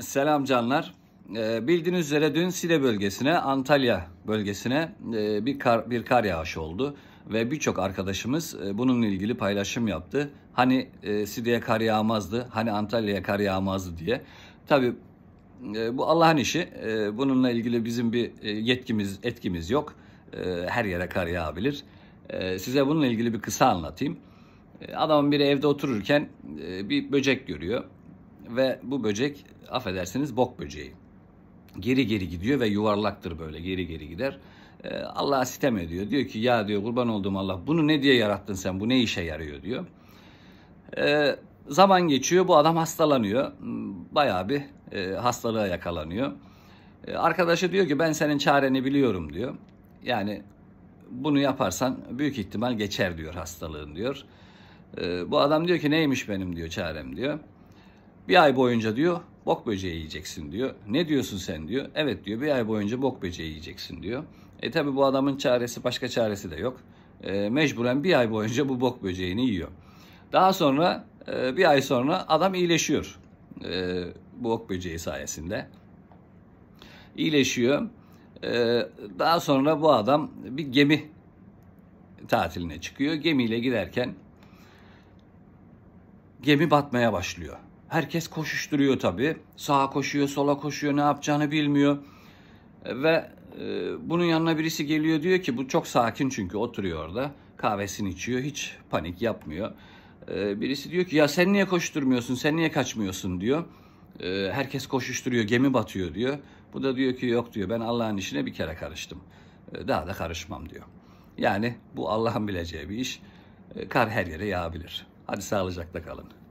Selam canlar. E, bildiğiniz üzere dün Side bölgesine, Antalya bölgesine e, bir kar bir kar yağışı oldu ve birçok arkadaşımız e, bununla ilgili paylaşım yaptı. Hani e, Side'ye kar yağmazdı, hani Antalya'ya kar yağmazdı diye. Tabii e, bu Allah'ın işi. E, bununla ilgili bizim bir e, yetkimiz, etkimiz yok. E, her yere kar yağabilir. E, size bununla ilgili bir kısa anlatayım. E, adamın biri evde otururken e, bir böcek görüyor ve bu böcek affedersiniz bok böceği. Geri geri gidiyor ve yuvarlaktır böyle geri geri gider. E, Allah'a sitem ediyor. Diyor ki ya diyor kurban olduğum Allah bunu ne diye yarattın sen bu ne işe yarıyor diyor. E, zaman geçiyor bu adam hastalanıyor. Hmm, bayağı bir e, hastalığa yakalanıyor. E, arkadaşı diyor ki ben senin çareni biliyorum diyor. Yani bunu yaparsan büyük ihtimal geçer diyor hastalığın diyor. E, bu adam diyor ki neymiş benim diyor çarem diyor. Bir ay boyunca diyor bok böceği yiyeceksin diyor. Ne diyorsun sen diyor. Evet diyor bir ay boyunca bok böceği yiyeceksin diyor. E tabi bu adamın çaresi başka çaresi de yok. E, mecburen bir ay boyunca bu bok böceğini yiyor. Daha sonra e, bir ay sonra adam iyileşiyor. E, bu bok böceği sayesinde. İyileşiyor. E, daha sonra bu adam bir gemi tatiline çıkıyor. Gemiyle giderken gemi batmaya başlıyor. Herkes koşuşturuyor tabii. Sağa koşuyor, sola koşuyor, ne yapacağını bilmiyor. Ve e, bunun yanına birisi geliyor diyor ki bu çok sakin çünkü oturuyor orada. Kahvesini içiyor, hiç panik yapmıyor. E, birisi diyor ki ya sen niye koşturmuyorsun, sen niye kaçmıyorsun diyor. E, herkes koşuşturuyor, gemi batıyor diyor. Bu da diyor ki yok diyor ben Allah'ın işine bir kere karıştım. E, daha da karışmam diyor. Yani bu Allah'ın bileceği bir iş. E, kar her yere yağabilir. Hadi sağlıcakla kalın.